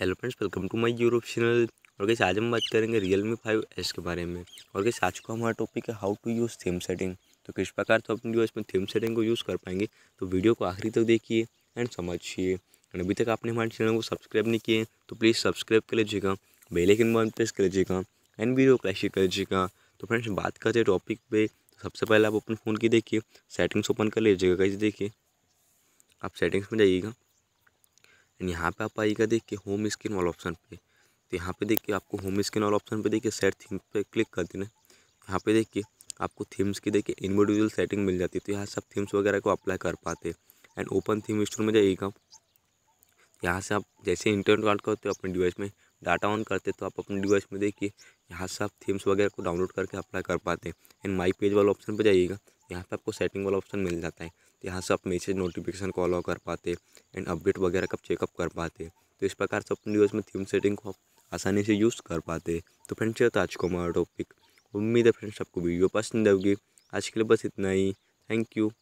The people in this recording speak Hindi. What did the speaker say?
hello friends welcome to my Europe channel और कैसे आज हम बात करेंगे रियल मी फाइव एस के बारे में और कैसे आज को हमारा टॉपिक है how to use theme setting तो किस प्रकार तो अपनी जो इसमें थीम सेटिंग को यूज़ कर पाएंगे तो वीडियो को आखिरी तक देखिए एंड समझिए एंड अभी तक आपने हमारे चैनल को सब्सक्राइब नहीं किए तो प्लीज़ सब्सक्राइब कर लीजिएगा बेलेकिन बन प्रेस कर लीजिएगा एंड वीडियो को कर लीजिएगा तो फ्रेंड्स बात करते हैं टॉपिक पर तो सबसे पहले आप अपने फ़ोन की देखिए सेटिंग्स ओपन कर लीजिएगा कैसे देखिए आप सेटिंग्स में जाइएगा एंड यहाँ पे आप आइएगा देखिए होम स्क्रीन वाला ऑप्शन पे तो यहाँ पे देखिए आपको होम स्क्रीन वाला ऑप्शन पे देखिए सेट थीम पे क्लिक कर देना यहाँ पे देखिए आपको थीम्स की देखिए इंडिविजुअल सेटिंग मिल जाती है तो यहाँ सब थीम्स वगैरह को अप्लाई कर पाते एंड ओपन थीम स्टोर में जाइएगा यहाँ से आप जैसे इंटरनेट कॉल करते हो अपने डिवाइस में डाटा ऑन करते तो आप अपने डिवाइस में देखिए यहाँ से आप थीम्स वगैरह को डाउनलोड करके अप्लाई कर पाते हैं एंड माई पेज वाला ऑप्शन पर जाइएगा यहाँ पर आपको सेटिंग वाला ऑप्शन मिल जाता है यहाँ से आप मैसेज नोटिफिकेशन को अलाउ कर पाते एंड अपडेट वगैरह का चेकअप कर पाते तो इस प्रकार से अपने न्यूज़ में थीम सेटिंग को आप आसानी से यूज़ कर पाते तो फ्रेंड्स ये तो आज को हमारा टॉपिक उम्मीद है फ्रेंड्स आपको वीडियो पसंद आएगी आज के लिए बस इतना ही थैंक यू